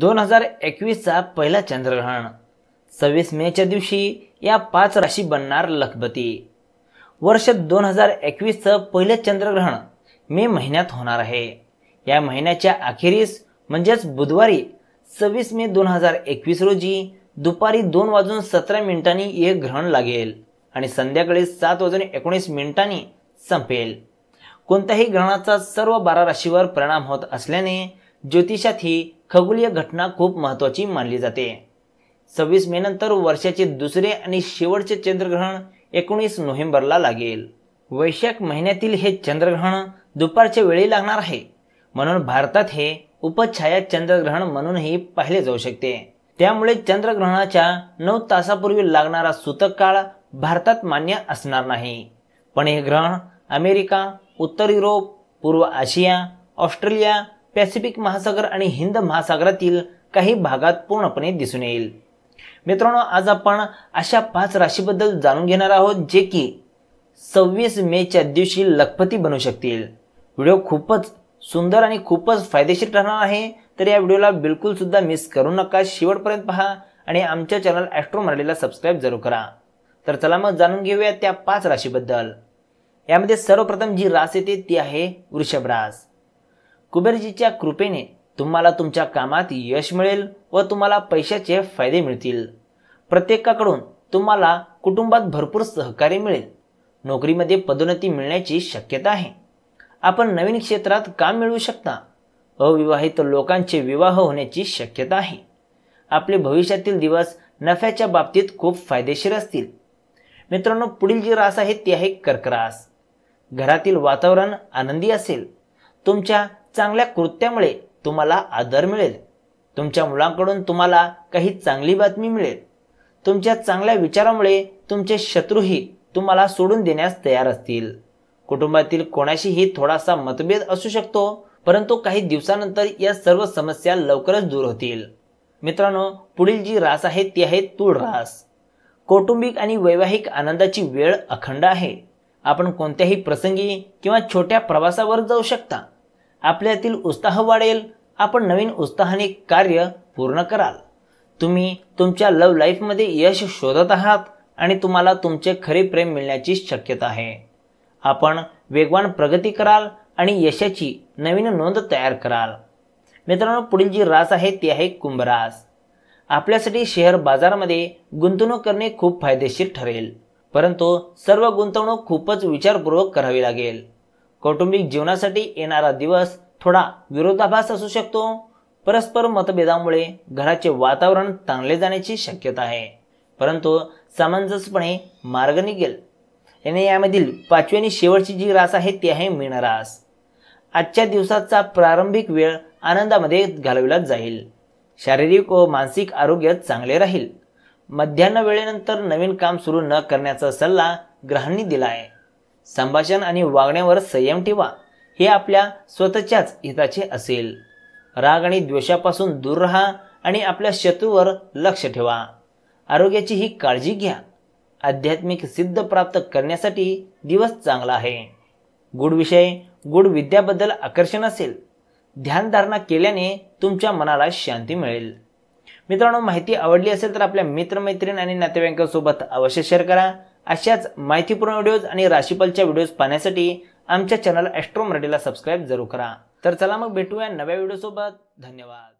दोन हजार एकवीसचा पहिला चंद्रग्रहण सव्वीस मेच्या दिवशी या पाच राशी बनणार लखपती वर्ष दोन हजार एकवीसचं पहिलं चंद्रग्रहण मे महिन्यात होणार आहे या महिन्याच्या अखेरीस म्हणजेच बुधवारी सव्वीस मे दोन हजार एकवीस रोजी दुपारी दोन वाजून सतरा मिनिटांनी हे ग्रहण लागेल आणि संध्याकाळी सात वाजून एकोणीस मिनिटांनी संपेल कोणत्याही ग्रहणाचा सर्व बारा राशीवर परिणाम होत असल्याने ज्योतिषात ही खगोलीय घटना खूप महत्वाची मानली जाते सव्वीस मे नंतर वर्षाचे दुसरे आणि शेवटचे चंद्रग्रहण एकोणीस नोव्हेंबरला लागेल वैशाख महिन्यातील हे चंद्रग्रहण दुपारच्या वेळी लागणार आहे म्हणून भारतात हे उपछाया चंद्रग्रहण म्हणूनही पाहिले जाऊ शकते त्यामुळे चंद्रग्रहणाच्या नऊ तासापूर्वी लागणारा सूतक काळ भारतात मान्य असणार नाही पण हे ग्रहण अमेरिका उत्तर युरोप पूर्व आशिया ऑस्ट्रेलिया पॅसिफिक महासागर आणि हिंद महासागरातील काही भागात पूर्णपणे दिसून येईल मित्रांनो आज आपण अशा पाच राशीबद्दल जाणून घेणार आहोत जे की सव्वीस मेच्या दिवशी लखपती बनू शकतील व्हिडिओ खूपच सुंदर आणि खूपच फायदेशीर ठरणार आहे तर या व्हिडिओला बिलकुल सुद्धा मिस करू नका शेवटपर्यंत पहा आणि आमच्या चॅनल ॲस्ट्रो मराठीला सबस्क्राईब जरूर करा तर चला मग जाणून घेऊया त्या पाच राशीबद्दल यामध्ये सर्वप्रथम जी रास येते ती आहे वृषभ रास कुबेरजीच्या कृपेने तुम्हाला तुमच्या कामात यश मिळेल व तुम्हाला पैशाचे फायदे मिळतील प्रत्येकाकडून तुम्हाला कुटुंबात भरपूर सहकार्य मिळेल नोकरीमध्ये पदोन्नती मिळण्याची शक्यता आहे आपण नवीन क्षेत्रात काम मिळवू शकता अविवाहित लोकांचे विवाह होण्याची शक्यता आहे आपले भविष्यातील दिवस नफ्याच्या बाबतीत खूप फायदेशीर असतील मित्रांनो पुढील जी रास आहे ती आहे कर्करास घरातील वातावरण आनंदी असेल तुमच्या चांगल्या कृत्यामुळे तुम्हाला आदर मिळेल तुमच्या मुलांकडून तुम्हाला काही चांगली बातमी मिळेल तुमच्या चांगल्या विचारामुळे तुमचे शत्रूही तुम्हाला सोडून देण्यास तयार असतील कुटुंबातील कोणाशीही थोडासा मतभेद असू शकतो परंतु काही दिवसानंतर या सर्व समस्या लवकरच दूर होतील मित्रांनो पुढील जी रास आहे ती आहे तूळ रास कौटुंबिक आणि वैवाहिक आनंदाची वेळ अखंड आहे आपण कोणत्याही प्रसंगी किंवा छोट्या प्रवासावर जाऊ शकता आपल्यातील उत्साह वाढेल आपण नवीन उत्साहाने कार्य पूर्ण कराल तुम्ही तुमच्या लव लाईफमध्ये यश शोधत आहात आणि तुम्हाला तुमचे खरे प्रेम मिळण्याची शक्यता आहे आपण वेगवान प्रगती कराल आणि यशाची नवीन नोंद तयार कराल मित्रांनो पुढील जी रास आहे ती आहे कुंभरास आपल्यासाठी शेअर बाजारामध्ये गुंतवणूक करणे खूप फायदेशीर ठरेल परंतु सर्व गुंतवणूक खूपच विचारपूर्वक करावी लागेल कौटुंबिक जीवनासाठी येणारा दिवस थोडा विरोधाभास असू शकतो परस्पर मतभेदामुळे घराचे वातावरण चांगले जाण्याची शक्यता आहे परंतु सामंजस्यपणे मार्ग निघेल याने यामधील पाचवी आणि शेवटची जी रास आहे ती आहे मीनरास आजच्या दिवसाचा प्रारंभिक वेळ आनंदामध्ये घालविला जाईल शारीरिक व मानसिक आरोग्य चांगले राहील मध्यान्ह वेळेनंतर नवीन काम सुरू न करण्याचा सल्ला ग्रहांनी दिला आहे संभाषण आणि वागण्यावर संयम ठेवा हे आपल्या स्वतःच्याच हिताचे असेल राग आणि द्वेषापासून दूर राहा आणि आपल्या शत्रूवर लक्ष ठेवा आरोग्याची ही काळजी घ्या आध्यात्मिक सिद्ध प्राप्त करण्यासाठी दिवस चांगला आहे गुड विषय गुड विद्याबद्दल आकर्षण असेल ध्यानधारणा केल्याने तुमच्या मनाला शांती मिळेल मित्रांनो माहिती आवडली असेल तर आपल्या मित्रमैत्रीण आणि नातेवाईकांसोबत अवश्य शेअर करा अशाच माहितीपूर्ण व्हिडिओज आणि राशीफलच्या व्हिडिओज पाहण्यासाठी आमच्या चॅनल ॲस्ट्रो मराठीला सबस्क्राईब जरूर करा तर चला मग भेटूया नव्या व्हिडिओसोबत धन्यवाद